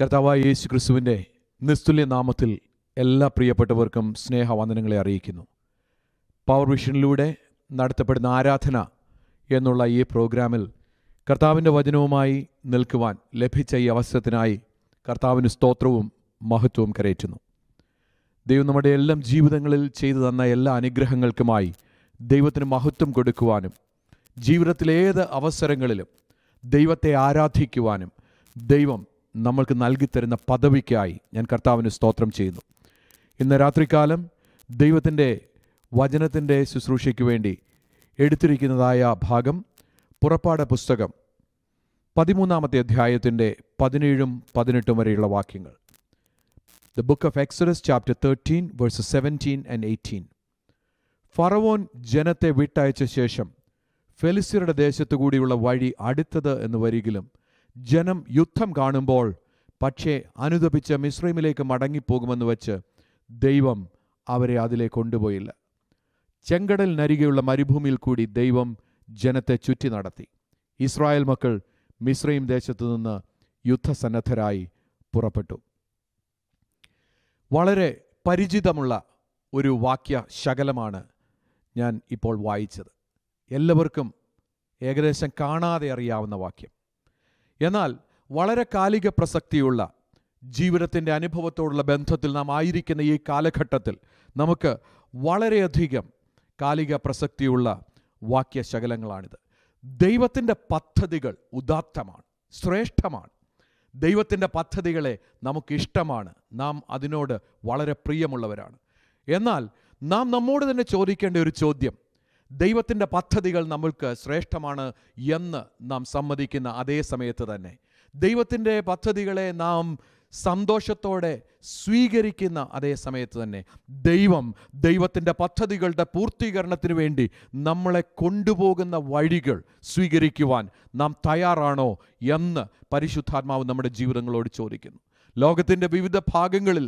കർത്താവായ യേശു ക്രിസ്തുവിൻ്റെ നിസ്തുല്യ നാമത്തിൽ എല്ലാ പ്രിയപ്പെട്ടവർക്കും സ്നേഹവന്ദനങ്ങളെ അറിയിക്കുന്നു പവർ വിഷനിലൂടെ നടത്തപ്പെടുന്ന ആരാധന എന്നുള്ള ഈ പ്രോഗ്രാമിൽ കർത്താവിൻ്റെ വചനവുമായി നിൽക്കുവാൻ ലഭിച്ച ഈ അവസരത്തിനായി കർത്താവിന് സ്തോത്രവും മഹത്വവും കരയറ്റുന്നു ദൈവം നമ്മുടെ എല്ലാം ജീവിതങ്ങളിൽ ചെയ്തു തന്ന എല്ലാ അനുഗ്രഹങ്ങൾക്കുമായി ദൈവത്തിന് മഹത്വം കൊടുക്കുവാനും ജീവിതത്തിലേത് അവസരങ്ങളിലും ദൈവത്തെ ആരാധിക്കുവാനും ദൈവം നമ്മൾക്ക് നൽകിത്തരുന്ന പദവിക്കായി ഞാൻ കർത്താവിന് സ്തോത്രം ചെയ്യുന്നു ഇന്ന് രാത്രികാലം ദൈവത്തിൻ്റെ വചനത്തിൻ്റെ ശുശ്രൂഷയ്ക്ക് വേണ്ടി എടുത്തിരിക്കുന്നതായ ഭാഗം പുറപ്പാട പുസ്തകം പതിമൂന്നാമത്തെ അധ്യായത്തിൻ്റെ പതിനേഴും പതിനെട്ടും വരെയുള്ള വാക്യങ്ങൾ the book of Exodus chapter thirteen verse seventeen and eighteen ഫറവോൻ ജനത്തെ വിട്ടയച്ച ശേഷം ദേശത്തു കൂടിയുള്ള വഴി അടുത്തത് എന്ന് വരികിലും ജനം യുദ്ധം കാണുമ്പോൾ പക്ഷേ അനുദപിച്ച് മിശ്രീമിലേക്ക് മടങ്ങിപ്പോകുമെന്ന് വച്ച് ദൈവം അവരെ അതിലെ കൊണ്ടുപോയില്ല നരികെയുള്ള മരുഭൂമിയിൽ കൂടി ദൈവം ജനത്തെ ചുറ്റി നടത്തി ഇസ്രായേൽ മക്കൾ മിശ്രയും ദേശത്തു നിന്ന് യുദ്ധസന്നദ്ധരായി പുറപ്പെട്ടു വളരെ പരിചിതമുള്ള ഒരു വാക്യ ശകലമാണ് ഞാൻ ഇപ്പോൾ വായിച്ചത് എല്ലാവർക്കും ഏകദേശം കാണാതെ അറിയാവുന്ന വാക്യം എന്നാൽ വളരെ കാലിക പ്രസക്തിയുള്ള ജീവിതത്തിൻ്റെ അനുഭവത്തോടുള്ള ബന്ധത്തിൽ നാം ആയിരിക്കുന്ന ഈ കാലഘട്ടത്തിൽ നമുക്ക് വളരെയധികം കാലിക പ്രസക്തിയുള്ള വാക്യശകലങ്ങളാണിത് ദൈവത്തിൻ്റെ പദ്ധതികൾ ഉദാത്തമാണ് ശ്രേഷ്ഠമാണ് ദൈവത്തിൻ്റെ പദ്ധതികളെ നമുക്കിഷ്ടമാണ് നാം അതിനോട് വളരെ പ്രിയമുള്ളവരാണ് എന്നാൽ നാം നമ്മോട് തന്നെ ചോദിക്കേണ്ട ഒരു ചോദ്യം ദൈവത്തിൻ്റെ പദ്ധതികൾ നമ്മൾക്ക് ശ്രേഷ്ഠമാണ് എന്ന് നാം സമ്മതിക്കുന്ന അതേ സമയത്ത് തന്നെ ദൈവത്തിൻ്റെ പദ്ധതികളെ നാം സന്തോഷത്തോടെ സ്വീകരിക്കുന്ന അതേ സമയത്ത് തന്നെ ദൈവം ദൈവത്തിൻ്റെ പദ്ധതികളുടെ പൂർത്തീകരണത്തിന് വേണ്ടി നമ്മളെ കൊണ്ടുപോകുന്ന വഴികൾ സ്വീകരിക്കുവാൻ നാം തയ്യാറാണോ എന്ന് പരിശുദ്ധാത്മാവ് നമ്മുടെ ജീവിതങ്ങളോട് ചോദിക്കുന്നു ലോകത്തിൻ്റെ വിവിധ ഭാഗങ്ങളിൽ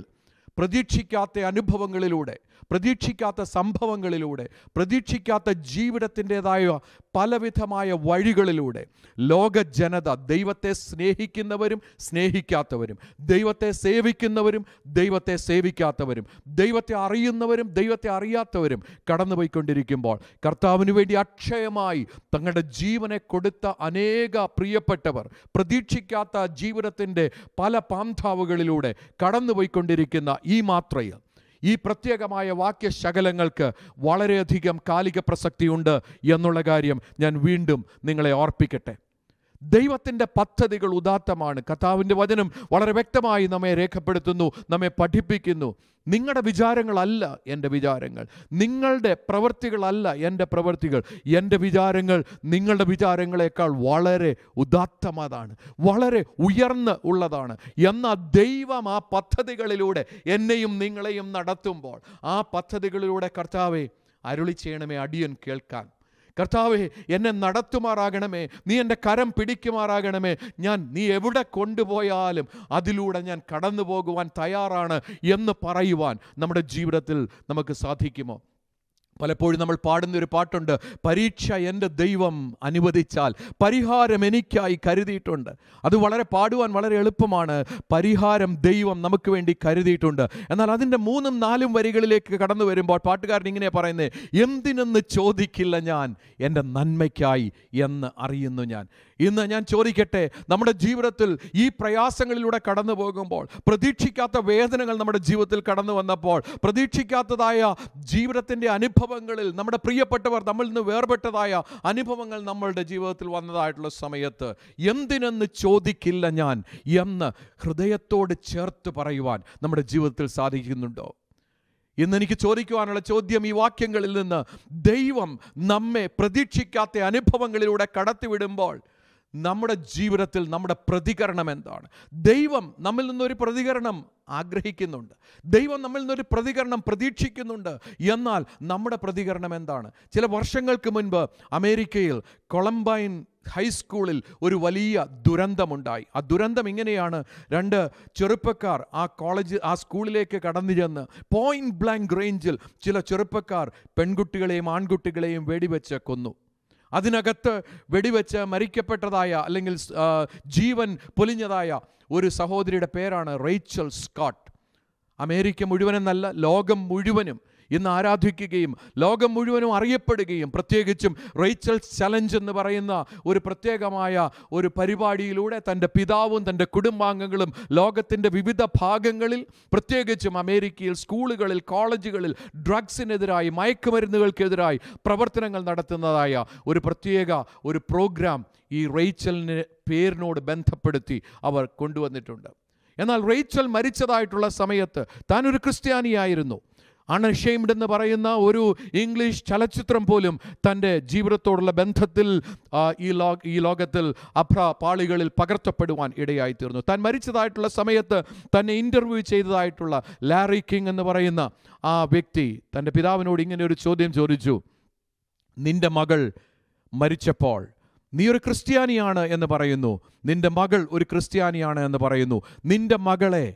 പ്രതീക്ഷിക്കാത്ത അനുഭവങ്ങളിലൂടെ പ്രതീക്ഷിക്കാത്ത സംഭവങ്ങളിലൂടെ പ്രതീക്ഷിക്കാത്ത ജീവിതത്തിൻ്റെതായ പലവിധമായ വഴികളിലൂടെ ലോക ജനത ദൈവത്തെ സ്നേഹിക്കുന്നവരും സ്നേഹിക്കാത്തവരും ദൈവത്തെ സേവിക്കുന്നവരും ദൈവത്തെ സേവിക്കാത്തവരും ദൈവത്തെ അറിയുന്നവരും ദൈവത്തെ അറിയാത്തവരും കടന്നുപോയിക്കൊണ്ടിരിക്കുമ്പോൾ കർത്താവിന് വേണ്ടി അക്ഷയമായി തങ്ങളുടെ ജീവനെ കൊടുത്ത അനേക പ്രിയപ്പെട്ടവർ പ്രതീക്ഷിക്കാത്ത ജീവിതത്തിൻ്റെ പല പാന്താവുകളിലൂടെ കടന്നുപോയിക്കൊണ്ടിരിക്കുന്ന ഈ മാത്രയിൽ ഈ പ്രത്യേകമായ വാക്യശകലങ്ങൾക്ക് വളരെയധികം കാലിക പ്രസക്തിയുണ്ട് എന്നുള്ള കാര്യം ഞാൻ വീണ്ടും നിങ്ങളെ ഓർപ്പിക്കട്ടെ ദൈവത്തിൻ്റെ പദ്ധതികൾ ഉദാത്തമാണ് കഥാവിൻ്റെ വചനം വളരെ വ്യക്തമായി നമ്മെ രേഖപ്പെടുത്തുന്നു നമ്മെ പഠിപ്പിക്കുന്നു നിങ്ങളുടെ വിചാരങ്ങളല്ല എൻ്റെ വിചാരങ്ങൾ നിങ്ങളുടെ പ്രവൃത്തികളല്ല എൻ്റെ പ്രവൃത്തികൾ എൻ്റെ വിചാരങ്ങൾ നിങ്ങളുടെ വിചാരങ്ങളെക്കാൾ വളരെ ഉദാത്തമതാണ് വളരെ ഉയർന്ന് ഉള്ളതാണ് എന്നാൽ ദൈവം ആ പദ്ധതികളിലൂടെ എന്നെയും നിങ്ങളെയും നടത്തുമ്പോൾ ആ പദ്ധതികളിലൂടെ കർത്താവെ അരുളി ചെയ്യണമേ അടിയൻ കേൾക്കാൻ കർത്താവ് എന്നെ നടത്തുമാറാകണമേ നീ എൻ്റെ കരം പിടിക്കുമാറാകണമേ ഞാൻ നീ എവിടെ കൊണ്ടുപോയാലും അതിലൂടെ ഞാൻ കടന്നു പോകുവാൻ തയ്യാറാണ് എന്ന് പറയുവാൻ നമ്മുടെ ജീവിതത്തിൽ നമുക്ക് സാധിക്കുമോ പലപ്പോഴും നമ്മൾ പാടുന്ന ഒരു പാട്ടുണ്ട് പരീക്ഷ എൻ്റെ ദൈവം അനുവദിച്ചാൽ പരിഹാരം എനിക്കായി കരുതിയിട്ടുണ്ട് അത് വളരെ പാടുവാൻ വളരെ എളുപ്പമാണ് പരിഹാരം ദൈവം നമുക്ക് വേണ്ടി കരുതിയിട്ടുണ്ട് എന്നാൽ അതിൻ്റെ മൂന്നും നാലും വരികളിലേക്ക് കടന്നു വരുമ്പോൾ പാട്ടുകാരൻ ഇങ്ങനെ പറയുന്നത് എന്തിനെന്ന് ചോദിക്കില്ല ഞാൻ എൻ്റെ നന്മയ്ക്കായി എന്ന് അറിയുന്നു ഞാൻ ഇന്ന് ഞാൻ ചോദിക്കട്ടെ നമ്മുടെ ജീവിതത്തിൽ ഈ പ്രയാസങ്ങളിലൂടെ കടന്നു പോകുമ്പോൾ പ്രതീക്ഷിക്കാത്ത വേദനകൾ നമ്മുടെ ജീവിതത്തിൽ കടന്നു വന്നപ്പോൾ പ്രതീക്ഷിക്കാത്തതായ ജീവിതത്തിൻ്റെ അനുഭവങ്ങളിൽ നമ്മുടെ പ്രിയപ്പെട്ടവർ നമ്മൾ നിന്ന് വേർപെട്ടതായ അനുഭവങ്ങൾ നമ്മളുടെ ജീവിതത്തിൽ വന്നതായിട്ടുള്ള സമയത്ത് എന്തിനെന്ന് ചോദിക്കില്ല ഞാൻ എന്ന് ഹൃദയത്തോട് ചേർത്ത് പറയുവാൻ നമ്മുടെ ജീവിതത്തിൽ സാധിക്കുന്നുണ്ടോ ഇന്ന് എനിക്ക് ചോദിക്കുവാനുള്ള ചോദ്യം ഈ വാക്യങ്ങളിൽ നിന്ന് ദൈവം നമ്മെ പ്രതീക്ഷിക്കാത്ത അനുഭവങ്ങളിലൂടെ കടത്തിവിടുമ്പോൾ നമ്മുടെ ജീവിതത്തിൽ നമ്മുടെ പ്രതികരണം എന്താണ് ദൈവം നമ്മിൽ നിന്നൊരു പ്രതികരണം ആഗ്രഹിക്കുന്നുണ്ട് ദൈവം നമ്മിൽ നിന്നൊരു പ്രതികരണം പ്രതീക്ഷിക്കുന്നുണ്ട് എന്നാൽ നമ്മുടെ പ്രതികരണം എന്താണ് ചില വർഷങ്ങൾക്ക് മുൻപ് അമേരിക്കയിൽ കൊളംബൈൻ ഹൈസ്കൂളിൽ ഒരു വലിയ ദുരന്തമുണ്ടായി ആ ദുരന്തം ഇങ്ങനെയാണ് രണ്ട് ചെറുപ്പക്കാർ ആ കോളേജ് ആ സ്കൂളിലേക്ക് കടന്നു ചെന്ന് പോയിന്റ് ബ്ലാങ്ക് റേഞ്ചിൽ ചില ചെറുപ്പക്കാർ പെൺകുട്ടികളെയും ആൺകുട്ടികളെയും വെടിവെച്ച് കൊന്നു അതിനകത്ത് വെടിവെച്ച് മരിക്കപ്പെട്ടതായ അല്ലെങ്കിൽ ജീവൻ പൊലിഞ്ഞതായ ഒരു സഹോദരിയുടെ പേരാണ് റേച്ചൽ സ്കോട്ട് അമേരിക്ക മുഴുവനെന്നല്ല ലോകം മുഴുവനും ഇന്ന് ആരാധിക്കുകയും ലോകം മുഴുവനും അറിയപ്പെടുകയും പ്രത്യേകിച്ചും റേച്ചൽ ചലഞ്ച് എന്ന് പറയുന്ന ഒരു പ്രത്യേകമായ ഒരു പരിപാടിയിലൂടെ തൻ്റെ പിതാവും തൻ്റെ കുടുംബാംഗങ്ങളും ലോകത്തിൻ്റെ വിവിധ ഭാഗങ്ങളിൽ പ്രത്യേകിച്ചും അമേരിക്കയിൽ സ്കൂളുകളിൽ കോളേജുകളിൽ ഡ്രഗ്സിനെതിരായി മയക്കുമരുന്നുകൾക്കെതിരായി പ്രവർത്തനങ്ങൾ നടത്തുന്നതായ ഒരു പ്രത്യേക ഒരു പ്രോഗ്രാം ഈ റേച്ചലിന് പേരിനോട് ബന്ധപ്പെടുത്തി അവർ കൊണ്ടുവന്നിട്ടുണ്ട് എന്നാൽ റേച്ചൽ മരിച്ചതായിട്ടുള്ള സമയത്ത് താനൊരു ക്രിസ്ത്യാനിയായിരുന്നു അണഷെയിംഡ് എന്ന് പറയുന്ന ഒരു ഇംഗ്ലീഷ് ചലച്ചിത്രം പോലും തൻ്റെ ജീവിതത്തോടുള്ള ബന്ധത്തിൽ ഈ ലോ ഈ ലോകത്തിൽ അഭ്ര പാളികളിൽ പകർത്തപ്പെടുവാൻ ഇടയായിത്തീർന്നു താൻ മരിച്ചതായിട്ടുള്ള സമയത്ത് തന്നെ ഇൻ്റർവ്യൂ ചെയ്തതായിട്ടുള്ള ലാറി കിങ് എന്ന് പറയുന്ന ആ വ്യക്തി തൻ്റെ പിതാവിനോട് ഇങ്ങനെ ഒരു ചോദ്യം ചോദിച്ചു നിന്റെ മകൾ മരിച്ചപ്പോൾ നീ ഒരു ക്രിസ്ത്യാനിയാണ് എന്ന് പറയുന്നു നിന്റെ മകൾ ഒരു ക്രിസ്ത്യാനിയാണ് എന്ന് പറയുന്നു നിന്റെ മകളെ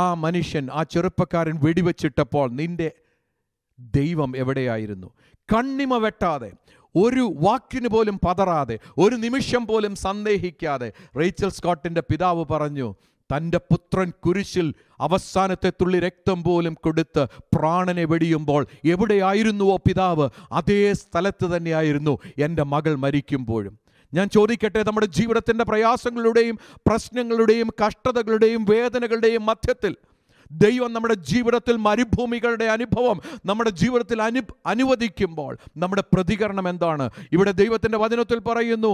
ആ മനുഷ്യൻ ആ ചെറുപ്പക്കാരൻ വെടിവെച്ചിട്ടപ്പോൾ നിന്റെ ദൈവം എവിടെയായിരുന്നു കണ്ണിമ വെട്ടാതെ ഒരു വാക്കിന് പോലും പതറാതെ ഒരു നിമിഷം പോലും സന്ദേഹിക്കാതെ റേച്ചൽ സ്കോട്ടിൻ്റെ പിതാവ് പറഞ്ഞു തൻ്റെ പുത്രൻ കുരിശിൽ അവസാനത്തെ തുള്ളി രക്തം പോലും കൊടുത്ത് പ്രാണനെ വെടിയുമ്പോൾ എവിടെയായിരുന്നുവോ പിതാവ് അതേ സ്ഥലത്ത് തന്നെയായിരുന്നു എൻ്റെ മകൾ മരിക്കുമ്പോഴും ഞാൻ ചോദിക്കട്ടെ നമ്മുടെ ജീവിതത്തിൻ്റെ പ്രയാസങ്ങളുടെയും പ്രശ്നങ്ങളുടെയും കഷ്ടതകളുടെയും വേദനകളുടെയും മധ്യത്തിൽ ദൈവം നമ്മുടെ ജീവിതത്തിൽ മരുഭൂമികളുടെ അനുഭവം നമ്മുടെ ജീവിതത്തിൽ അനു അനുവദിക്കുമ്പോൾ നമ്മുടെ പ്രതികരണം എന്താണ് ഇവിടെ ദൈവത്തിൻ്റെ വചനത്തിൽ പറയുന്നു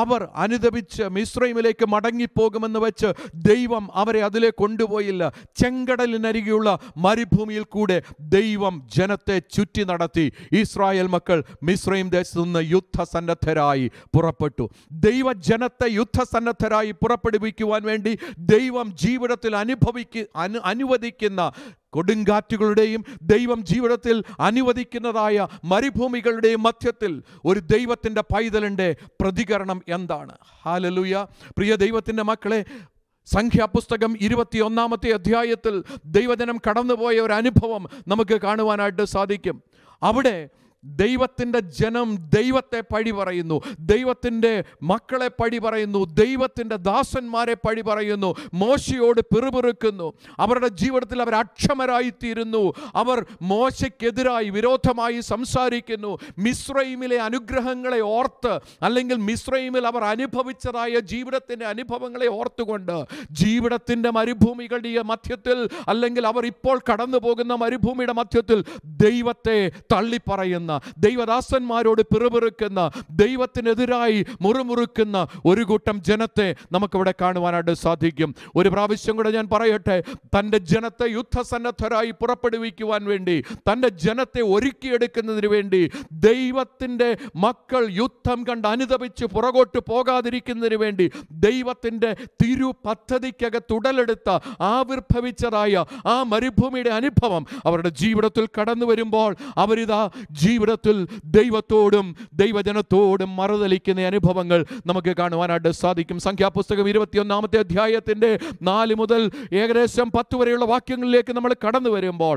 അവർ അനുദപിച്ച് മിശ്രൈമിലേക്ക് മടങ്ങിപ്പോകുമെന്ന് വെച്ച് ദൈവം അവരെ അതിലെ കൊണ്ടുപോയില്ല ചെങ്കടലിനരികെയുള്ള മരുഭൂമിയിൽ കൂടെ ദൈവം ജനത്തെ ചുറ്റി നടത്തി ഇസ്രായേൽ മക്കൾ മിശ്രൈം ദേശത്തു നിന്ന് യുദ്ധസന്നദ്ധരായി പുറപ്പെട്ടു ദൈവജനത്തെ യുദ്ധസന്നദ്ധരായി പുറപ്പെടുവിക്കുവാൻ വേണ്ടി ദൈവം ജീവിതത്തിൽ അനുഭവിക്ക് അനു അനുവദിക്കുന്ന കൊടുങ്കാറ്റുകളുടെയും ദൈവം ജീവിതത്തിൽ അനുവദിക്കുന്നതായ മരുഭൂമികളുടെയും മധ്യത്തിൽ ഒരു ദൈവത്തിൻ്റെ പൈതലിൻ്റെ പ്രതികരണം എന്താണ് ഹാലലുയ പ്രിയ ദൈവത്തിൻ്റെ മക്കളെ സംഖ്യാപുസ്തകം ഇരുപത്തിയൊന്നാമത്തെ അധ്യായത്തിൽ ദൈവദിനം കടന്നുപോയ ഒരു അനുഭവം നമുക്ക് കാണുവാനായിട്ട് സാധിക്കും അവിടെ ദൈവത്തിൻ്റെ ജനം ദൈവത്തെ പഴി പറയുന്നു ദൈവത്തിൻ്റെ മക്കളെ പഴി പറയുന്നു ദൈവത്തിൻ്റെ ദാസന്മാരെ പഴി പറയുന്നു മോശയോട് പിറുപിറുക്കുന്നു അവരുടെ ജീവിതത്തിൽ അവർ അക്ഷമരായിത്തീരുന്നു അവർ മോശയ്ക്കെതിരായി വിരോധമായി സംസാരിക്കുന്നു മിശ്രൈമിലെ അനുഗ്രഹങ്ങളെ ഓർത്ത് അല്ലെങ്കിൽ മിശ്രൈമിൽ അവർ അനുഭവിച്ചതായ ജീവിതത്തിൻ്റെ അനുഭവങ്ങളെ ഓർത്തുകൊണ്ട് ജീവിതത്തിൻ്റെ മരുഭൂമികളുടെ മധ്യത്തിൽ അല്ലെങ്കിൽ അവർ ഇപ്പോൾ കടന്നു പോകുന്ന മരുഭൂമിയുടെ മധ്യത്തിൽ ദൈവത്തെ തള്ളിപ്പറയുന്ന വിറയ്ക്കുന്ന ദൈവദാസന്മാരോട് പിറുപിറുക്കുന്ന ദൈവത്തിനെതിരായി മുറുമുറുക്കുന്ന ഒരു കൂട്ടം ജനത്തെ നമുക്കിവിടെ കാണുവാനായിട്ട് സാധിക്കും ഒരു പ്രാവശ്യം കൂടെ ഞാൻ പറയട്ടെ തൻ്റെ ജനത്തെ യുദ്ധസന്നദ്ധരായി പുറപ്പെടുവിക്കുവാൻ വേണ്ടി തൻ്റെ ജനത്തെ ഒരുക്കിയെടുക്കുന്നതിന് വേണ്ടി ദൈവത്തിൻ്റെ മക്കൾ യുദ്ധം കണ്ട് അനുദപിച്ച് പുറകോട്ട് പോകാതിരിക്കുന്നതിന് വേണ്ടി ദൈവത്തിൻ്റെ തിരു ഉടലെടുത്ത ആവിർഭവിച്ചതായ ആ മരുഭൂമിയുടെ അനുഭവം അവരുടെ ജീവിതത്തിൽ കടന്നു വരുമ്പോൾ അവരിതാ ജീവ ജീവിതത്തിൽ ദൈവത്തോടും ദൈവജനത്തോടും മറുതലിക്കുന്ന അനുഭവങ്ങൾ നമുക്ക് കാണുവാനായിട്ട് സാധിക്കും സംഖ്യാപുസ്തകം ഇരുപത്തിയൊന്നാമത്തെ അധ്യായത്തിൻ്റെ നാല് മുതൽ ഏകദേശം പത്ത് വരെയുള്ള വാക്യങ്ങളിലേക്ക് നമ്മൾ കടന്നു വരുമ്പോൾ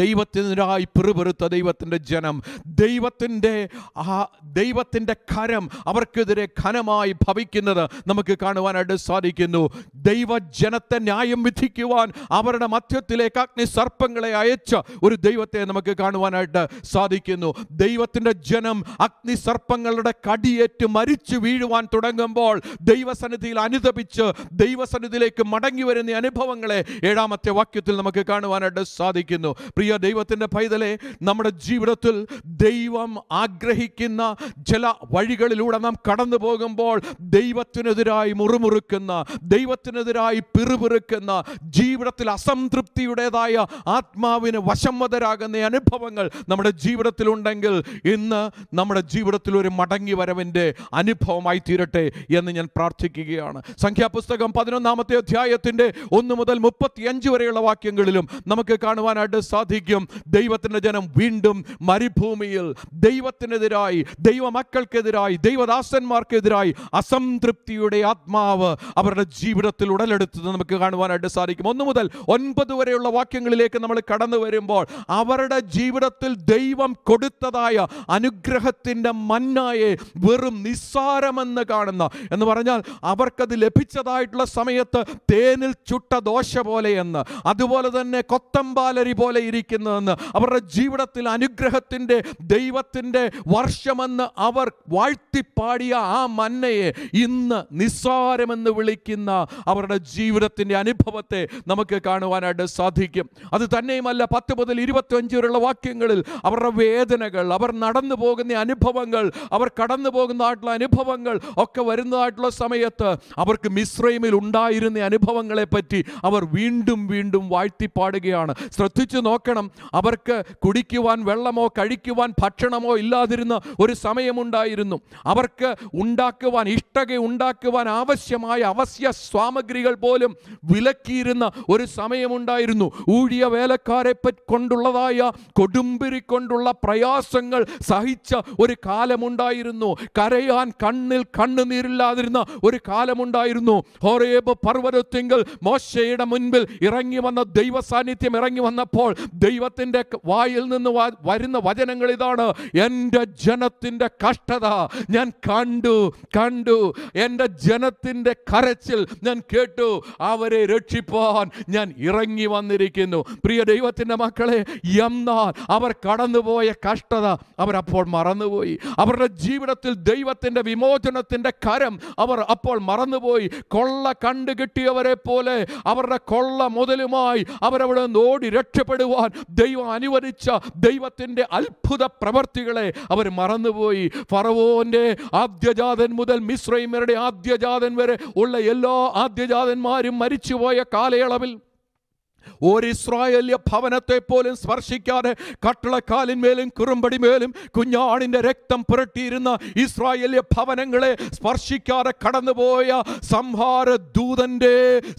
ദൈവത്തിനെതിരായി പിറുപെറുത്ത ദൈവത്തിൻ്റെ ജനം ദൈവത്തിൻ്റെ ആ ദൈവത്തിൻ്റെ കരം അവർക്കെതിരെ ഖനമായി ഭവിക്കുന്നത് നമുക്ക് കാണുവാനായിട്ട് സാധിക്കുന്നു ദൈവജനത്തെ ന്യായം വിധിക്കുവാൻ അവരുടെ മധ്യത്തിലേക്ക് അഗ്നി സർപ്പങ്ങളെ അയച്ച ഒരു ദൈവത്തെ നമുക്ക് കാണുവാനായിട്ട് സാധിക്കുന്നു ദൈവത്തിൻ്റെ ജനം അഗ്നി സർപ്പങ്ങളുടെ കടിയേറ്റ് മരിച്ചു വീഴുവാൻ തുടങ്ങുമ്പോൾ ദൈവസന്നിധിയിൽ അനുദപിച്ച് ദൈവസന്നിധിയിലേക്ക് മടങ്ങി വരുന്ന അനുഭവങ്ങളെ ഏഴാമത്തെ വാക്യത്തിൽ നമുക്ക് കാണുവാനായിട്ട് സാധിക്കുന്നു പ്രിയ ദൈവത്തിൻ്റെ പൈതലെ നമ്മുടെ ജീവിതത്തിൽ ദൈവം ആഗ്രഹിക്കുന്ന ചില വഴികളിലൂടെ നാം കടന്നു പോകുമ്പോൾ ദൈവത്തിനെതിരായി മുറുമുറുക്കുന്ന ദൈവത്തിനെതിരായി പിറുപിറുക്കുന്ന ജീവിതത്തിൽ അസംതൃപ്തിയുടേതായ ആത്മാവിന് വശംവതരാകുന്ന അനുഭവങ്ങൾ നമ്മുടെ ജീവിതത്തിലുണ്ടെങ്കിൽ ഇന്ന് നമ്മുടെ ജീവിതത്തിൽ ഒരു മടങ്ങി വരവിൻ്റെ അനുഭവമായി തീരട്ടെ എന്ന് ഞാൻ പ്രാർത്ഥിക്കുകയാണ് സംഖ്യാപുസ്തകം പതിനൊന്നാമത്തെ അധ്യായത്തിൻ്റെ ഒന്ന് മുതൽ മുപ്പത്തിയഞ്ച് വരെയുള്ള വാക്യങ്ങളിലും നമുക്ക് കാണുവാനായിട്ട് സാധിക്കും സാധിക്കും ദൈവത്തിൻ്റെ ജനം വീണ്ടും മരുഭൂമിയിൽ ദൈവത്തിനെതിരായി ദൈവമക്കൾക്കെതിരായി ദൈവദാസന്മാർക്കെതിരായി അസംതൃപ്തിയുടെ ആത്മാവ് അവരുടെ ജീവിതത്തിൽ ഉടലെടുത്തത് നമുക്ക് കാണുവാനായിട്ട് സാധിക്കും ഒന്നു മുതൽ ഒൻപത് വരെയുള്ള വാക്യങ്ങളിലേക്ക് നമ്മൾ കടന്നു വരുമ്പോൾ അവരുടെ ജീവിതത്തിൽ ദൈവം കൊടുത്തതായ അനുഗ്രഹത്തിൻ്റെ മന്നായെ വെറും നിസ്സാരമെന്ന് കാണുന്ന എന്ന് പറഞ്ഞാൽ അവർക്കത് ലഭിച്ചതായിട്ടുള്ള സമയത്ത് തേനിൽ ചുട്ട ദോശ പോലെയെന്ന് അതുപോലെ തന്നെ കൊത്തമ്പാലരി പോലെ നൽകിയിരിക്കുന്നതെന്ന് അവരുടെ ജീവിതത്തിൽ അനുഗ്രഹത്തിൻ്റെ ദൈവത്തിൻ്റെ വർഷമെന്ന് അവർ വാഴ്ത്തിപ്പാടിയ ആ മന്നയെ ഇന്ന് നിസ്സാരമെന്ന് വിളിക്കുന്ന അവരുടെ ജീവിതത്തിൻ്റെ അനുഭവത്തെ നമുക്ക് കാണുവാനായിട്ട് സാധിക്കും അത് തന്നെയുമല്ല പത്ത് മുതൽ ഇരുപത്തിയഞ്ച് വരെയുള്ള വാക്യങ്ങളിൽ അവരുടെ വേദനകൾ അവർ നടന്നു പോകുന്ന അനുഭവങ്ങൾ അവർ കടന്നു പോകുന്നതായിട്ടുള്ള അനുഭവങ്ങൾ ഒക്കെ വരുന്നതായിട്ടുള്ള സമയത്ത് അവർക്ക് മിശ്രൈമിൽ ഉണ്ടായിരുന്ന അനുഭവങ്ങളെ പറ്റി അവർ വീണ്ടും വീണ്ടും വാഴ്ത്തിപ്പാടുകയാണ് ശ്രദ്ധിച്ചു നോക്കണം നോക്കണം അവർക്ക് കുടിക്കുവാൻ വെള്ളമോ കഴിക്കുവാൻ ഭക്ഷണമോ ഇല്ലാതിരുന്ന ഒരു സമയമുണ്ടായിരുന്നു അവർക്ക് ഉണ്ടാക്കുവാൻ ഇഷ്ടക ഉണ്ടാക്കുവാൻ ആവശ്യമായ അവശ്യ സാമഗ്രികൾ പോലും വിലക്കിയിരുന്ന ഒരു സമയമുണ്ടായിരുന്നു ഊഴിയ വേലക്കാരെ കൊണ്ടുള്ളതായ കൊടുമ്പിരി കൊണ്ടുള്ള പ്രയാസങ്ങൾ സഹിച്ച ഒരു കാലമുണ്ടായിരുന്നു കരയാൻ കണ്ണിൽ കണ്ണുനീരില്ലാതിരുന്ന ഒരു കാലമുണ്ടായിരുന്നു ഹോറേബ് പർവ്വതത്തിങ്കൽ മോശയുടെ മുൻപിൽ ഇറങ്ങി വന്ന ദൈവസാന്നിധ്യം ഇറങ്ങി വന്നപ്പോൾ ദൈവത്തിൻ്റെ വായിൽ നിന്ന് വരുന്ന വചനങ്ങൾ ഇതാണ് എൻ്റെ ജനത്തിൻ്റെ കഷ്ടത ഞാൻ കണ്ടു കണ്ടു എൻ്റെ ജനത്തിൻ്റെ കരച്ചിൽ ഞാൻ കേട്ടു അവരെ രക്ഷിപ്പാൻ ഞാൻ ഇറങ്ങി വന്നിരിക്കുന്നു പ്രിയ ദൈവത്തിൻ്റെ മക്കളെ എന്നാൽ അവർ കടന്നുപോയ കഷ്ടത അവരപ്പോൾ മറന്നുപോയി അവരുടെ ജീവിതത്തിൽ ദൈവത്തിൻ്റെ വിമോചനത്തിൻ്റെ കരം അവർ അപ്പോൾ മറന്നുപോയി കൊള്ള കണ്ടുകിട്ടിയവരെ പോലെ അവരുടെ കൊള്ള മുതലുമായി അവരവിടെ നിന്ന് ഓടി രക്ഷപ്പെടുവാൻ പോകുവാൻ ദൈവം അനുവദിച്ച ദൈവത്തിൻ്റെ അത്ഭുത പ്രവർത്തികളെ അവർ മറന്നുപോയി ഫറവോൻ്റെ ആദ്യജാതൻ മുതൽ മിശ്രൈമരുടെ ആദ്യജാതൻ വരെ ഉള്ള എല്ലാ ആദ്യജാതന്മാരും മരിച്ചുപോയ കാലയളവിൽ ഒരു ഇസ്രായേലിയ ഭവനത്തെ പോലും സ്പർശിക്കാതെ കട്ടിളക്കാലിന്മേലും കുറുമ്പടിമേലും കുഞ്ഞാണിൻ്റെ രക്തം പുരട്ടിയിരുന്ന ഇസ്രായേലിയ ഭവനങ്ങളെ സ്പർശിക്കാതെ കടന്നുപോയ സംഹാര ദൂതന്റെ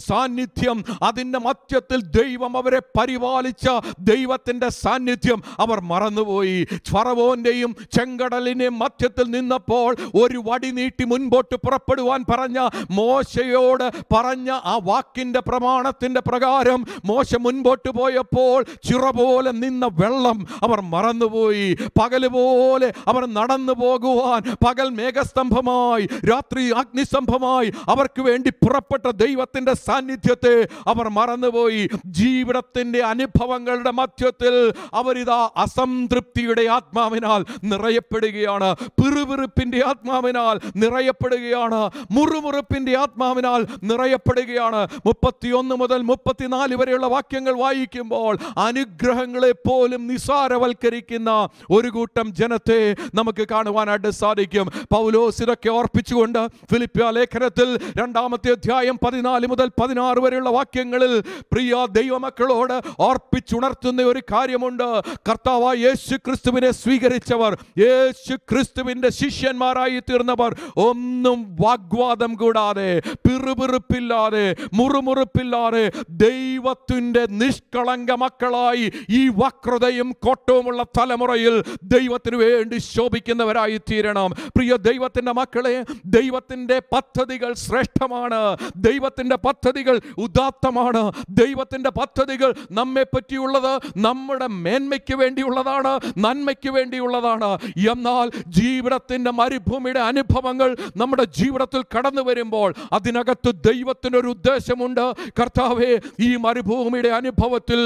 സാന്നിധ്യം അതിൻ്റെ മധ്യത്തിൽ ദൈവം അവരെ പരിപാലിച്ച ദൈവത്തിൻ്റെ സാന്നിധ്യം അവർ മറന്നുപോയി ഫറവോൻ്റെയും ചെങ്കടലിൻ്റെയും മധ്യത്തിൽ നിന്നപ്പോൾ ഒരു വടി നീട്ടി മുൻപോട്ട് പുറപ്പെടുവാൻ പറഞ്ഞ മോശയോട് പറഞ്ഞ ആ വാക്കിൻ്റെ പ്രമാണത്തിൻ്റെ പ്രകാരം മോശ മുൻപോട്ട് പോയപ്പോൾ ചിറ പോലെ നിന്ന വെള്ളം അവർ മറന്നുപോയി പകൽ പോലെ അവർ നടന്നു പോകുവാൻ പകൽ മേഘസ്തംഭമായി രാത്രി അഗ്നിസ്തംഭമായി അവർക്ക് വേണ്ടി പുറപ്പെട്ട ദൈവത്തിൻ്റെ സാന്നിധ്യത്തെ അവർ മറന്നുപോയി ജീവിതത്തിൻ്റെ അനുഭവങ്ങളുടെ മധ്യത്തിൽ അവരിതാ അസംതൃപ്തിയുടെ ആത്മാവിനാൽ നിറയപ്പെടുകയാണ് പിറുപിറുപ്പിൻ്റെ ആത്മാവിനാൽ നിറയപ്പെടുകയാണ് മുറുമുറുപ്പിൻ്റെ ആത്മാവിനാൽ നിറയപ്പെടുകയാണ് മുപ്പത്തിയൊന്ന് മുതൽ മുപ്പത്തിനാല് വരെയുള്ള ഇങ്ങനെയുള്ള വാക്യങ്ങൾ വായിക്കുമ്പോൾ അനുഗ്രഹങ്ങളെ പോലും നിസാരവൽക്കരിക്കുന്ന ഒരു കൂട്ടം ജനത്തെ നമുക്ക് കാണുവാനായിട്ട് സാധിക്കും പൗലോസ് ഇതൊക്കെ ഓർപ്പിച്ചുകൊണ്ട് ഫിലിപ്പിയ ലേഖനത്തിൽ രണ്ടാമത്തെ അധ്യായം പതിനാല് മുതൽ പതിനാറ് വരെയുള്ള വാക്യങ്ങളിൽ പ്രിയ ദൈവമക്കളോട് ഓർപ്പിച്ചുണർത്തുന്ന ഒരു കാര്യമുണ്ട് കർത്താവായ യേശു ക്രിസ്തുവിനെ സ്വീകരിച്ചവർ യേശു ക്രിസ്തുവിന്റെ ശിഷ്യന്മാരായി തീർന്നവർ ഒന്നും വാഗ്വാദം കൂടാതെ പിറുപിറുപ്പില്ലാതെ മുറുമുറുപ്പില്ലാതെ ദൈവത്തിൽ ക്രിസ്തുവിൻ്റെ നിഷ്കളങ്ക മക്കളായി ഈ വക്രതയും കോട്ടവുമുള്ള തലമുറയിൽ ദൈവത്തിനു വേണ്ടി ശോഭിക്കുന്നവരായി തീരണം പ്രിയ ദൈവത്തിൻ്റെ മക്കളെ ദൈവത്തിൻ്റെ പദ്ധതികൾ ശ്രേഷ്ഠമാണ് ദൈവത്തിൻ്റെ പദ്ധതികൾ ഉദാത്തമാണ് ദൈവത്തിൻ്റെ പദ്ധതികൾ നമ്മെ പറ്റിയുള്ളത് നമ്മുടെ മേന്മയ്ക്ക് വേണ്ടിയുള്ളതാണ് നന്മയ്ക്ക് വേണ്ടിയുള്ളതാണ് എന്നാൽ ജീവിതത്തിൻ്റെ മരുഭൂമിയുടെ അനുഭവങ്ങൾ നമ്മുടെ ജീവിതത്തിൽ കടന്നു വരുമ്പോൾ അതിനകത്ത് ദൈവത്തിനൊരു ഉദ്ദേശമുണ്ട് കർത്താവെ ഈ മരുഭൂമി മരുഭൂമിയുടെ അനുഭവത്തിൽ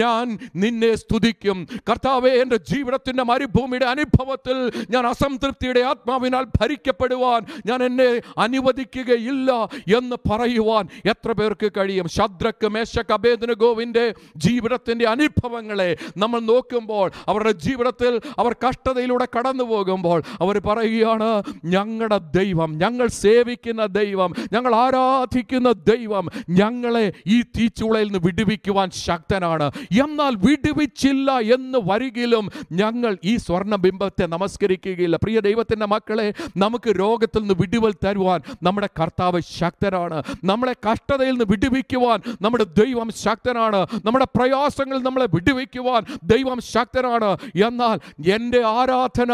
ഞാൻ നിന്നെ സ്തുതിക്കും കർത്താവെ എൻ്റെ ജീവിതത്തിൻ്റെ മരുഭൂമിയുടെ അനുഭവത്തിൽ ഞാൻ അസംതൃപ്തിയുടെ ആത്മാവിനാൽ ഭരിക്കപ്പെടുവാൻ ഞാൻ എന്നെ അനുവദിക്കുകയില്ല എന്ന് പറയുവാൻ എത്ര പേർക്ക് കഴിയും ശദ്രക്ക് മേശക്ക് അഭേദന ഗോവിൻ്റെ ജീവിതത്തിൻ്റെ അനുഭവങ്ങളെ നമ്മൾ നോക്കുമ്പോൾ അവരുടെ ജീവിതത്തിൽ അവർ കഷ്ടതയിലൂടെ കടന്നു പോകുമ്പോൾ അവർ പറയുകയാണ് ഞങ്ങളുടെ ദൈവം ഞങ്ങൾ സേവിക്കുന്ന ദൈവം ഞങ്ങൾ ആരാധിക്കുന്ന ദൈവം ഞങ്ങളെ ഈ തീച്ചുളയിൽ നിന്ന് വിടുവിക്കുവാൻ ശക്തനാണ് എന്നാൽ വിടുവിച്ചില്ല എന്ന് വരികിലും ഞങ്ങൾ ഈ സ്വർണ്ണബിംബത്തെ നമസ്കരിക്കുകയില്ല പ്രിയ ദൈവത്തിൻ്റെ മക്കളെ നമുക്ക് രോഗത്തിൽ നിന്ന് വിടുവൽ തരുവാൻ നമ്മുടെ കർത്താവ് ശക്തനാണ് നമ്മളെ കഷ്ടതയിൽ നിന്ന് വിടുവിക്കുവാൻ നമ്മുടെ ദൈവം ശക്തനാണ് നമ്മുടെ പ്രയാസങ്ങളിൽ നമ്മളെ വിടുവിക്കുവാൻ ദൈവം ശക്തനാണ് എന്നാൽ എൻ്റെ ആരാധന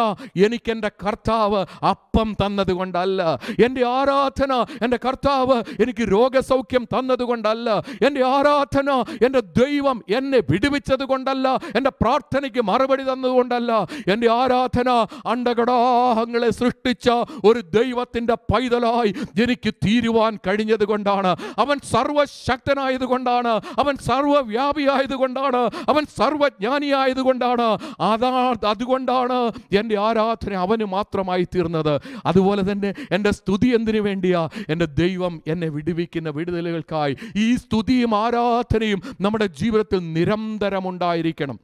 എനിക്കെൻ്റെ കർത്താവ് അപ്പം തന്നതുകൊണ്ടല്ല എൻ്റെ ആരാധന എൻ്റെ കർത്താവ് എനിക്ക് രോഗസൗഖ്യം തന്നതുകൊണ്ടല്ല എൻ്റെ ആരാധന പ്രാർത്ഥന എൻ്റെ ദൈവം എന്നെ വിടുവിച്ചത് കൊണ്ടല്ല എൻ്റെ പ്രാർത്ഥനയ്ക്ക് മറുപടി തന്നതുകൊണ്ടല്ല എൻ്റെ ആരാധന അണ്ടകടാഹങ്ങളെ സൃഷ്ടിച്ച ഒരു ദൈവത്തിൻ്റെ പൈതലായി എനിക്ക് തീരുവാൻ കഴിഞ്ഞത് കൊണ്ടാണ് അവൻ സർവശക്തനായത് കൊണ്ടാണ് അവൻ സർവവ്യാപിയായത് കൊണ്ടാണ് അവൻ സർവജ്ഞാനിയായത് കൊണ്ടാണ് അതാ അതുകൊണ്ടാണ് എൻ്റെ ആരാധന അവന് മാത്രമായി തീർന്നത് അതുപോലെ തന്നെ എൻ്റെ സ്തുതി എന്തിനു വേണ്ടിയാ എൻ്റെ ദൈവം എന്നെ വിടുവിക്കുന്ന വിടുതലുകൾക്കായി ഈ സ്തുതിയും ആരാധന പ്രാർത്ഥനയും നമ്മുടെ ജീവിതത്തിൽ നിരന്തരമുണ്ടായിരിക്കണം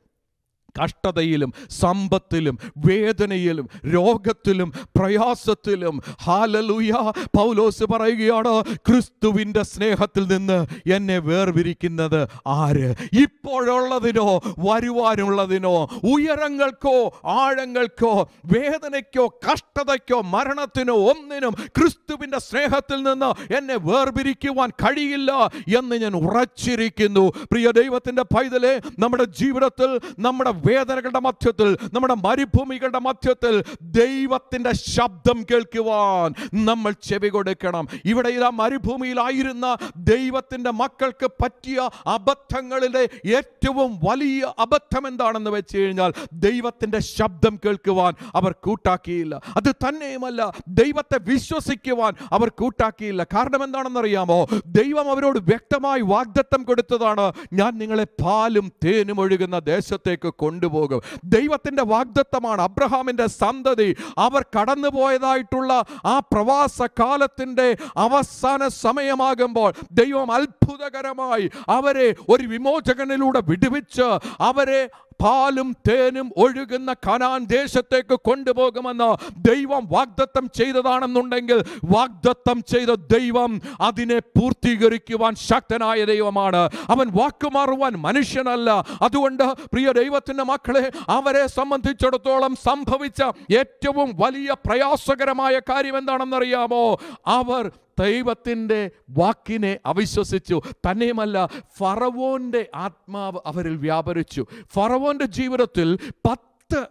കഷ്ടതയിലും സമ്പത്തിലും വേദനയിലും രോഗത്തിലും പ്രയാസത്തിലും ഹാലലൂയ പൗലോസ് പറയുകയാണ് ക്രിസ്തുവിൻ്റെ സ്നേഹത്തിൽ നിന്ന് എന്നെ വേർവിരിക്കുന്നത് ആര് ഇപ്പോഴുള്ളതിനോ വരുവാനുള്ളതിനോ ഉയരങ്ങൾക്കോ ആഴങ്ങൾക്കോ വേദനയ്ക്കോ കഷ്ടതയ്ക്കോ മരണത്തിനോ ഒന്നിനും ക്രിസ്തുവിൻ്റെ സ്നേഹത്തിൽ നിന്ന് എന്നെ വേർപിരിക്കുവാൻ കഴിയില്ല എന്ന് ഞാൻ ഉറച്ചിരിക്കുന്നു പ്രിയ ദൈവത്തിൻ്റെ പൈതലെ നമ്മുടെ ജീവിതത്തിൽ നമ്മുടെ വേദനകളുടെ മധ്യത്തിൽ നമ്മുടെ മരുഭൂമികളുടെ മധ്യത്തിൽ ദൈവത്തിൻ്റെ ശബ്ദം കേൾക്കുവാൻ നമ്മൾ ചെവി കൊടുക്കണം ഇവിടെ ഇതാ മരുഭൂമിയിലായിരുന്ന ദൈവത്തിൻ്റെ മക്കൾക്ക് പറ്റിയ അബദ്ധങ്ങളിലെ ഏറ്റവും വലിയ അബദ്ധം എന്താണെന്ന് വെച്ച് കഴിഞ്ഞാൽ ദൈവത്തിൻ്റെ ശബ്ദം കേൾക്കുവാൻ അവർ കൂട്ടാക്കിയില്ല അത് തന്നെയുമല്ല ദൈവത്തെ വിശ്വസിക്കുവാൻ അവർ കൂട്ടാക്കിയില്ല കാരണം എന്താണെന്നറിയാമോ ദൈവം അവരോട് വ്യക്തമായി വാഗ്ദത്തം കൊടുത്തതാണ് ഞാൻ നിങ്ങളെ പാലും തേനും ഒഴുകുന്ന ദേശത്തേക്ക് കൊണ്ടു കൊണ്ടുപോകും ദൈവത്തിൻ്റെ വാഗ്ദത്തമാണ് അബ്രഹാമിൻ്റെ സന്തതി അവർ കടന്നുപോയതായിട്ടുള്ള ആ പ്രവാസ കാലത്തിൻ്റെ അവസാന സമയമാകുമ്പോൾ ദൈവം അത്ഭുതകരമായി അവരെ ഒരു വിമോചകനിലൂടെ വിടുവിച്ച് അവരെ പാലും തേനും ഒഴുകുന്ന കനാൻ ദേശത്തേക്ക് കൊണ്ടുപോകുമെന്ന് ദൈവം വാഗ്ദത്തം ചെയ്തതാണെന്നുണ്ടെങ്കിൽ വാഗ്ദത്തം ചെയ്ത ദൈവം അതിനെ പൂർത്തീകരിക്കുവാൻ ശക്തനായ ദൈവമാണ് അവൻ വാക്കുമാറുവാൻ മനുഷ്യനല്ല അതുകൊണ്ട് പ്രിയ ദൈവത്തിൻ്റെ മക്കളെ അവരെ സംബന്ധിച്ചിടത്തോളം സംഭവിച്ച ഏറ്റവും വലിയ പ്രയാസകരമായ കാര്യം എന്താണെന്നറിയാമോ അവർ ദൈവത്തിൻ്റെ വാക്കിനെ അവിശ്വസിച്ചു തന്നെയുമല്ല ഫറവോൻ്റെ ആത്മാവ് അവരിൽ വ്യാപരിച്ചു ഫറവോൻ്റെ ജീവിതത്തിൽ പത്ത്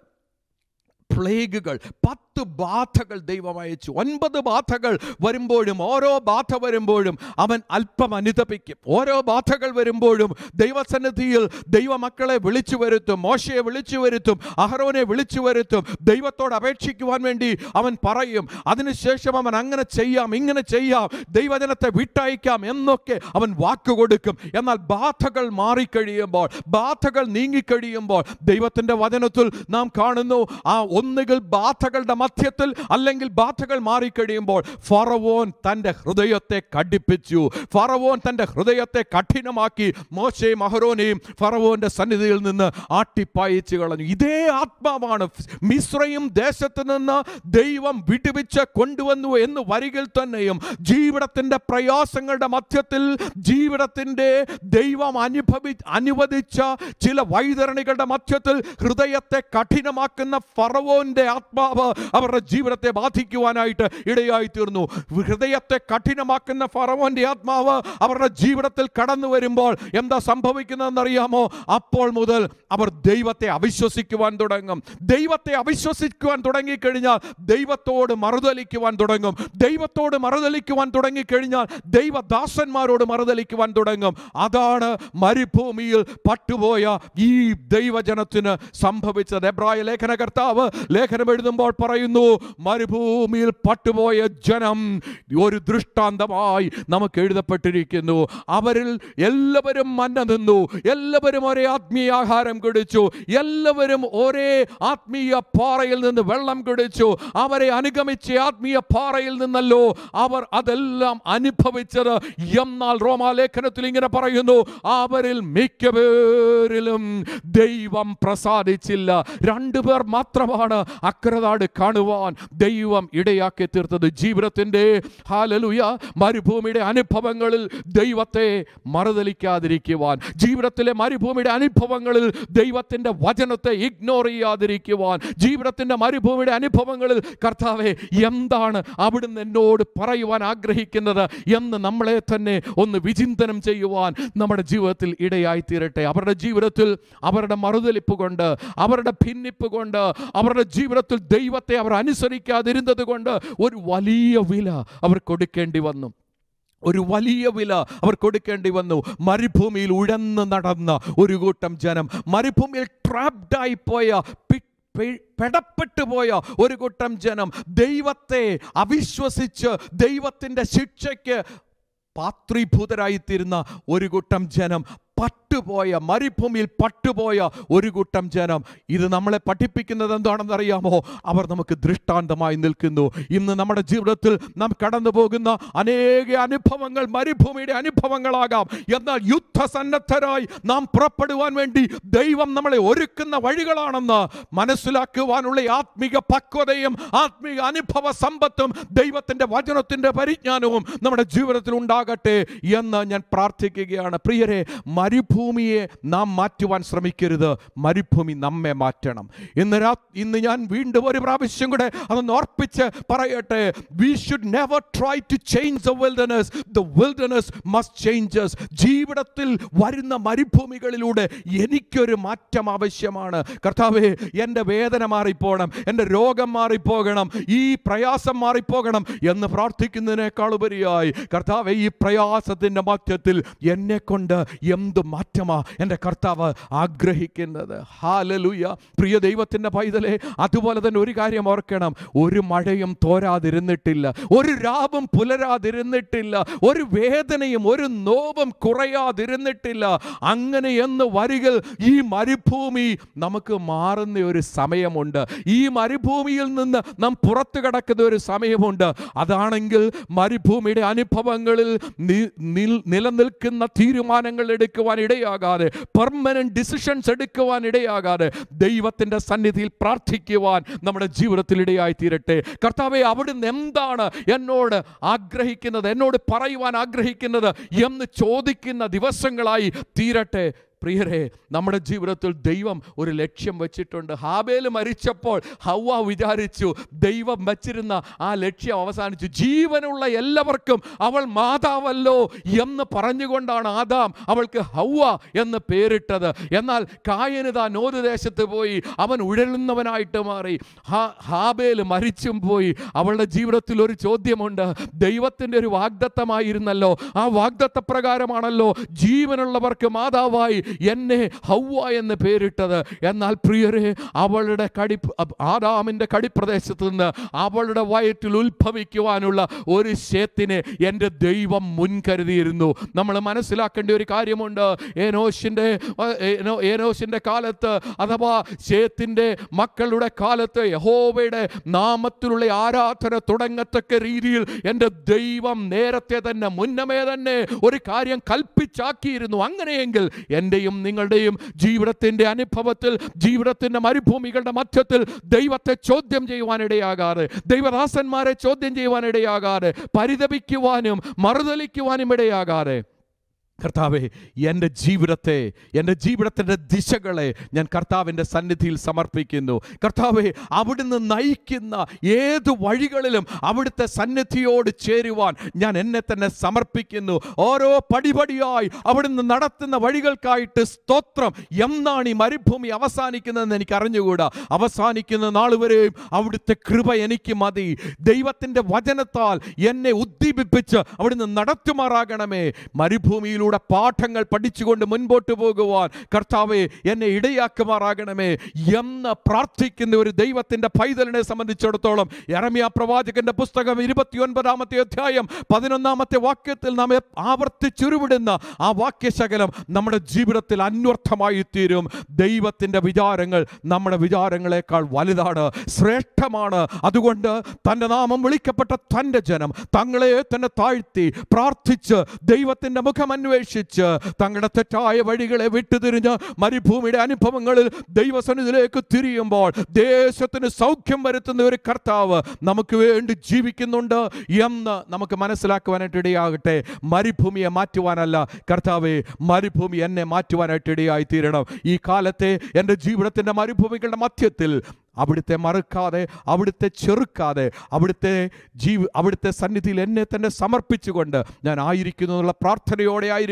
പ്ലേഗുകൾ പത്ത് ബാധകൾ ദൈവം അയച്ചു ഒൻപത് ബാധകൾ വരുമ്പോഴും ഓരോ ബാധ വരുമ്പോഴും അവൻ അല്പം അനുതപിക്കും ഓരോ ബാധകൾ വരുമ്പോഴും ദൈവസന്നിധിയിൽ ദൈവമക്കളെ വിളിച്ചു വരുത്തും മോശയെ വിളിച്ചു വരുത്തും അഹ്റോനെ വിളിച്ചു വരുത്തും ദൈവത്തോട് അപേക്ഷിക്കുവാൻ വേണ്ടി അവൻ പറയും അതിനുശേഷം അവൻ അങ്ങനെ ചെയ്യാം ഇങ്ങനെ ചെയ്യാം ദൈവജനത്തെ വിട്ടയക്കാം എന്നൊക്കെ അവൻ വാക്ക് കൊടുക്കും എന്നാൽ ബാധകൾ മാറിക്കഴിയുമ്പോൾ ബാധകൾ നീങ്ങിക്കഴിയുമ്പോൾ ദൈവത്തിൻ്റെ വചനത്തിൽ നാം കാണുന്നു ആ ഒന്നുകിൽ ബാധകളുടെ മധ്യത്തിൽ അല്ലെങ്കിൽ ബാധകൾ മാറിക്കഴിയുമ്പോൾ ഫറവോൻ തൻ്റെ ഹൃദയത്തെ കടിപ്പിച്ചു ഫറവോൻ തൻ്റെ ഹൃദയത്തെ കഠിനമാക്കി മോശയും അഹരോനെയും ഫറവോൻ്റെ സന്നിധിയിൽ നിന്ന് ആട്ടിപ്പായിച്ചു കളഞ്ഞു ഇതേ ആത്മാവാണ് മിശ്രയും ദേശത്ത് നിന്ന് ദൈവം വിടുവിച്ച് കൊണ്ടുവന്നു എന്ന് വരികിൽ തന്നെയും ജീവിതത്തിൻ്റെ പ്രയാസങ്ങളുടെ മധ്യത്തിൽ ജീവിതത്തിൻ്റെ ദൈവം അനുഭവി അനുവദിച്ച ചില വൈതരണികളുടെ മധ്യത്തിൽ ഹൃദയത്തെ കഠിനമാക്കുന്ന ഫറവോ ഫറവോന്റെ ആത്മാവ് അവരുടെ ജീവിതത്തെ ബാധിക്കുവാനായിട്ട് ഇടയായി തീർന്നു ഹൃദയത്തെ കഠിനമാക്കുന്ന ഫറവോന്റെ ആത്മാവ് അവരുടെ ജീവിതത്തിൽ കടന്നു വരുമ്പോൾ എന്താ സംഭവിക്കുന്നതെന്നറിയാമോ അപ്പോൾ മുതൽ അവർ ദൈവത്തെ അവിശ്വസിക്കുവാൻ തുടങ്ങും ദൈവത്തെ അവിശ്വസിക്കുവാൻ തുടങ്ങിക്കഴിഞ്ഞാൽ ദൈവത്തോട് മറുതലിക്കുവാൻ തുടങ്ങും ദൈവത്തോട് മറുതലിക്കുവാൻ തുടങ്ങിക്കഴിഞ്ഞാൽ ദൈവദാസന്മാരോട് മറുതലിക്കുവാൻ തുടങ്ങും അതാണ് മരുഭൂമിയിൽ പട്ടുപോയ ഈ ദൈവജനത്തിന് സംഭവിച്ചത് എബ്രായ ലേഖനകർത്താവ് ലേഖനം എഴുതുമ്പോൾ പറയുന്നു മരുഭൂമിയിൽ പട്ടുപോയ ജനം ഒരു ദൃഷ്ടാന്തമായി നമുക്ക് എഴുതപ്പെട്ടിരിക്കുന്നു അവരിൽ എല്ലാവരും മന്ന നിന്നു എല്ലാവരും ഒരേ ആത്മീയ ആഹാരം കുടിച്ചു എല്ലാവരും ഒരേ ആത്മീയ പാറയിൽ നിന്ന് വെള്ളം കുടിച്ചു അവരെ അനുഗമിച്ച ആത്മീയ പാറയിൽ നിന്നല്ലോ അവർ അതെല്ലാം അനുഭവിച്ചത് എന്നാൽ റോമാലേഖനത്തിൽ ഇങ്ങനെ പറയുന്നു അവരിൽ മിക്കവരിലും ദൈവം പ്രസാദിച്ചില്ല രണ്ടുപേർ മാത്രമാണ് എന്താണ് അക്രതാട് കാണുവാൻ ദൈവം ഇടയാക്കി തീർത്തത് ജീവിതത്തിൻ്റെ ഹാലലുയ മരുഭൂമിയുടെ അനുഭവങ്ങളിൽ ദൈവത്തെ മറുതലിക്കാതിരിക്കുവാൻ ജീവിതത്തിലെ മരുഭൂമിയുടെ അനുഭവങ്ങളിൽ ദൈവത്തിൻ്റെ വചനത്തെ ഇഗ്നോർ ചെയ്യാതിരിക്കുവാൻ ജീവിതത്തിൻ്റെ മരുഭൂമിയുടെ അനുഭവങ്ങളിൽ കർത്താവെ എന്താണ് അവിടുന്ന് എന്നോട് പറയുവാൻ ആഗ്രഹിക്കുന്നത് എന്ന് നമ്മളെ തന്നെ ഒന്ന് വിചിന്തനം ചെയ്യുവാൻ നമ്മുടെ ജീവിതത്തിൽ ഇടയായിത്തീരട്ടെ അവരുടെ ജീവിതത്തിൽ അവരുടെ മറുതലിപ്പ് കൊണ്ട് അവരുടെ ഭിന്നിപ്പ് കൊണ്ട് അവരുടെ അവരുടെ ജീവിതത്തിൽ ദൈവത്തെ അവർ അനുസരിക്കാതിരുന്നത് കൊണ്ട് ഒരു വലിയ വില അവർ കൊടുക്കേണ്ടി വന്നു ഒരു വലിയ വില അവർ കൊടുക്കേണ്ടി വന്നു മരുഭൂമിയിൽ ഉഴന്ന് നടന്ന ഒരു കൂട്ടം ജനം മരുഭൂമിയിൽ ട്രാപ്ഡായി പോയ പെടപ്പെട്ടു പോയ ഒരു കൂട്ടം ജനം ദൈവത്തെ അവിശ്വസിച്ച് ദൈവത്തിൻ്റെ ശിക്ഷയ്ക്ക് പാത്രീഭൂതരായിത്തീരുന്ന ഒരു കൂട്ടം ജനം പട്ടുപോയ മരുഭൂമിയിൽ പട്ടുപോയ ഒരു കൂട്ടം ജനം ഇത് നമ്മളെ പഠിപ്പിക്കുന്നത് എന്താണെന്ന് അറിയാമോ അവർ നമുക്ക് ദൃഷ്ടാന്തമായി നിൽക്കുന്നു ഇന്ന് നമ്മുടെ ജീവിതത്തിൽ നാം കടന്നു പോകുന്ന അനേക അനുഭവങ്ങൾ മരുഭൂമിയുടെ അനുഭവങ്ങളാകാം എന്നാൽ യുദ്ധസന്നദ്ധരായി നാം പുറപ്പെടുവാൻ വേണ്ടി ദൈവം നമ്മളെ ഒരുക്കുന്ന വഴികളാണെന്ന് മനസ്സിലാക്കുവാനുള്ള ആത്മീക പക്വതയും ആത്മീക അനുഭവ സമ്പത്തും ദൈവത്തിൻ്റെ വചനത്തിൻ്റെ പരിജ്ഞാനവും നമ്മുടെ ജീവിതത്തിൽ ഉണ്ടാകട്ടെ എന്ന് ഞാൻ പ്രാർത്ഥിക്കുകയാണ് പ്രിയരെ മരുഭൂമിയെ നാം മാറ്റുവാൻ ശ്രമിക്കരുത് മരുഭൂമി നമ്മെ മാറ്റണം ഇന്ന് രാ ഇന്ന് ഞാൻ വീണ്ടും ഒരു പ്രാവശ്യം കൂടെ അതൊന്ന് ഓർപ്പിച്ച് പറയട്ടെ we should never try to change the wilderness the wilderness must changes ജീവിതത്തിൽ വരുന്ന മരുഭൂമികളിലൂടെ എനിക്കൊരു മാറ്റം ആവശ്യമാണ് കർത്താവേ എൻ്റെ വേദന മാറിപ്പോകണം എൻ്റെ രോഗം മാറിപ്പോകണം ഈ പ്രയാസം മാറിപ്പോകണം എന്ന് പ്രാർത്ഥിക്കുന്നതിനേക്കാൾ ഉപരിയായി കർത്താവ് ഈ പ്രയാസത്തിൻ്റെ മാറ്റത്തിൽ എന്നെ കൊണ്ട് എന്ത് എന്തു മാറ്റമാ എൻ്റെ കർത്താവ് ആഗ്രഹിക്കുന്നത് ഹാലലുയ പ്രിയ ദൈവത്തിൻ്റെ പൈതലേ അതുപോലെ തന്നെ ഒരു കാര്യം ഓർക്കണം ഒരു മഴയും തോരാതിരുന്നിട്ടില്ല ഒരു രാവും പുലരാതിരുന്നിട്ടില്ല ഒരു വേദനയും ഒരു നോവും കുറയാതിരുന്നിട്ടില്ല അങ്ങനെ എന്ന് വരികിൽ ഈ മരുഭൂമി നമുക്ക് മാറുന്ന ഒരു സമയമുണ്ട് ഈ മരുഭൂമിയിൽ നിന്ന് നാം പുറത്തു കിടക്കുന്ന ഒരു സമയമുണ്ട് അതാണെങ്കിൽ മരുഭൂമിയുടെ അനുഭവങ്ങളിൽ നിലനിൽക്കുന്ന തീരുമാനങ്ങൾ എടുക്കുവാൻ പോകുവാൻ ഇടയാകാതെ പെർമനൻറ്റ് ഡിസിഷൻസ് എടുക്കുവാൻ ഇടയാകാതെ ദൈവത്തിൻ്റെ സന്നിധിയിൽ പ്രാർത്ഥിക്കുവാൻ നമ്മുടെ ജീവിതത്തിൽ ഇടയായി തീരട്ടെ കർത്താവെ അവിടുന്ന് എന്താണ് എന്നോട് ആഗ്രഹിക്കുന്നത് എന്നോട് പറയുവാൻ ആഗ്രഹിക്കുന്നത് എന്ന് ചോദിക്കുന്ന ദിവസങ്ങളായി തീരട്ടെ പ്രിയരെ നമ്മുടെ ജീവിതത്തിൽ ദൈവം ഒരു ലക്ഷ്യം വെച്ചിട്ടുണ്ട് ഹാബേൽ മരിച്ചപ്പോൾ ഹവ വിചാരിച്ചു ദൈവം വച്ചിരുന്ന ആ ലക്ഷ്യം അവസാനിച്ചു ജീവനുള്ള എല്ലാവർക്കും അവൾ മാതാവല്ലോ എന്ന് പറഞ്ഞുകൊണ്ടാണ് ആദാം അവൾക്ക് ഹവ എന്ന് പേരിട്ടത് എന്നാൽ കായന് താൻ ദേശത്ത് പോയി അവൻ ഉഴലുന്നവനായിട്ട് മാറി ഹാബേൽ മരിച്ചും പോയി അവളുടെ ജീവിതത്തിൽ ഒരു ചോദ്യമുണ്ട് ദൈവത്തിൻ്റെ ഒരു വാഗ്ദത്തമായിരുന്നല്ലോ ആ വാഗ്ദത്ത പ്രകാരമാണല്ലോ ജീവനുള്ളവർക്ക് മാതാവായി എന്നെ ഹൗവ എന്ന് പേരിട്ടത് എന്നാൽ പ്രിയരെ അവളുടെ കടി ആദാമിൻ്റെ കടിപ്രദേശത്ത് നിന്ന് അവളുടെ വയറ്റിൽ ഉത്ഭവിക്കുവാനുള്ള ഒരു ശേത്തിനെ എൻ്റെ ദൈവം മുൻകരുതിയിരുന്നു നമ്മൾ മനസ്സിലാക്കേണ്ട ഒരു കാര്യമുണ്ട് ഏനോഷിൻ്റെ ഏനോഷിൻ്റെ കാലത്ത് അഥവാ ശേത്തിൻ്റെ മക്കളുടെ കാലത്ത് യഹോവയുടെ നാമത്തിലുള്ള ആരാധന തുടങ്ങത്തക്ക രീതിയിൽ എൻ്റെ ദൈവം നേരത്തെ തന്നെ മുന്നമേ തന്നെ ഒരു കാര്യം കൽപ്പിച്ചാക്കിയിരുന്നു അങ്ങനെയെങ്കിൽ എൻ്റെ എൻ്റെയും നിങ്ങളുടെയും ജീവിതത്തിൻ്റെ അനുഭവത്തിൽ ജീവിതത്തിൻ്റെ മരുഭൂമികളുടെ മധ്യത്തിൽ ദൈവത്തെ ചോദ്യം ചെയ്യുവാനിടയാകാതെ ദൈവദാസന്മാരെ ചോദ്യം ചെയ്യുവാനിടയാകാതെ പരിതപിക്കുവാനും മറുതലിക്കുവാനും ഇടയാകാതെ കർത്താവെ എൻ്റെ ജീവിതത്തെ എൻ്റെ ജീവിതത്തിൻ്റെ ദിശകളെ ഞാൻ കർത്താവിൻ്റെ സന്നിധിയിൽ സമർപ്പിക്കുന്നു കർത്താവെ അവിടുന്ന് നയിക്കുന്ന ഏത് വഴികളിലും അവിടുത്തെ സന്നിധിയോട് ചേരുവാൻ ഞാൻ എന്നെ തന്നെ സമർപ്പിക്കുന്നു ഓരോ പടിപടിയായി അവിടുന്ന് നടത്തുന്ന വഴികൾക്കായിട്ട് സ്തോത്രം എന്നാണ് ഈ മരുഭൂമി അവസാനിക്കുന്നതെന്ന് എനിക്ക് അറിഞ്ഞുകൂടാ അവസാനിക്കുന്ന നാൾ വരെയും അവിടുത്തെ കൃപ എനിക്ക് മതി ദൈവത്തിൻ്റെ വചനത്താൽ എന്നെ ഉദ്ദീപിപ്പിച്ച് അവിടുന്ന് നടത്തുമാറാകണമേ മരുഭൂമിയിലൂടെ അതിലൂടെ പാഠങ്ങൾ പഠിച്ചുകൊണ്ട് മുൻപോട്ട് പോകുവാൻ കർത്താവെ എന്നെ ഇടയാക്കുമാറാകണമേ എന്ന് പ്രാർത്ഥിക്കുന്ന ഒരു ദൈവത്തിൻ്റെ പൈതലിനെ സംബന്ധിച്ചിടത്തോളം എറമിയ പ്രവാചകന്റെ പുസ്തകം ഒൻപതാമത്തെ അധ്യായം പതിനൊന്നാമത്തെ വാക്യത്തിൽ നാം ആവർത്തിച്ചുരുവിടുന്ന ആ വാക്യശകലം നമ്മുടെ ജീവിതത്തിൽ അന്വർത്ഥമായി തീരും ദൈവത്തിൻ്റെ വിചാരങ്ങൾ നമ്മുടെ വിചാരങ്ങളെക്കാൾ വലുതാണ് ശ്രേഷ്ഠമാണ് അതുകൊണ്ട് തൻ്റെ നാമം വിളിക്കപ്പെട്ട തൻ്റെ ജനം തങ്ങളെ തന്നെ താഴ്ത്തി പ്രാർത്ഥിച്ച് ദൈവത്തിൻ്റെ മുഖമന്വേ ഉപേക്ഷിച്ച് തങ്ങളുടെ തെറ്റായ വഴികളെ വിട്ടുതിരിഞ്ഞ് മരുഭൂമിയുടെ അനുഭവങ്ങളിൽ ദൈവസന്നിധിയിലേക്ക് തിരിയുമ്പോൾ ദേശത്തിന് സൗഖ്യം വരുത്തുന്ന ഒരു കർത്താവ് നമുക്ക് വേണ്ടി ജീവിക്കുന്നുണ്ട് എന്ന് നമുക്ക് മനസ്സിലാക്കുവാനായിട്ട് ഇടയാകട്ടെ മരുഭൂമിയെ മാറ്റുവാനല്ല കർത്താവെ മരുഭൂമി എന്നെ മാറ്റുവാനായിട്ട് ഇടയായി തീരണം ഈ കാലത്തെ എൻ്റെ ജീവിതത്തിൻ്റെ മരുഭൂമികളുടെ മധ്യത്തിൽ അവിടുത്തെ മറുക്കാതെ അവിടുത്തെ ചെറുക്കാതെ അവിടുത്തെ ജീവി അവിടുത്തെ സന്നിധിയിൽ എന്നെ തന്നെ സമർപ്പിച്ചുകൊണ്ട് ഞാൻ ആയിരിക്കുന്നു എന്നുള്ള പ്രാർത്ഥനയോടെ ആയിരിക്കാൻ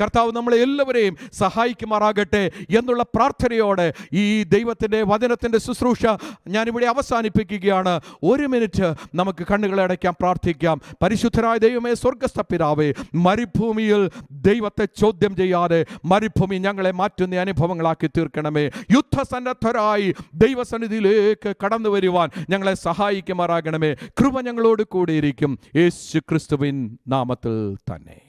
കർത്താവ് നമ്മളെ എല്ലാവരെയും സഹായിക്കുമാറാകട്ടെ എന്നുള്ള പ്രാർത്ഥനയോടെ ഈ ദൈവത്തിൻ്റെ വചനത്തിൻ്റെ ശുശ്രൂഷ ഞാനിവിടെ അവസാനിപ്പിക്കുകയാണ് ഒരു മിനിറ്റ് നമുക്ക് കണ്ണുകളെ അടയ്ക്കാൻ പ്രാർത്ഥിക്കാം പരിശുദ്ധരായ ദൈവമേ സ്വർഗസ്ഥ പിതാവേ മരുഭൂമിയിൽ ദൈവത്തെ ചോദ്യം ചെയ്യാതെ മരുഭൂമി ഞങ്ങളെ മാറ്റുന്ന അനുഭവങ്ങളാക്കി തീർക്കണമേ യുദ്ധസന്നദ്ധരായി ദൈവസന്നിധിയിൽ അകമ്പടിയിലേക്ക് കടന്നു വരുവാൻ ഞങ്ങളെ സഹായിക്കുമാറാകണമേ കൃപ ഞങ്ങളോട് കൂടിയിരിക്കും യേശു ക്രിസ്തുവിൻ നാമത്തിൽ തന്നെ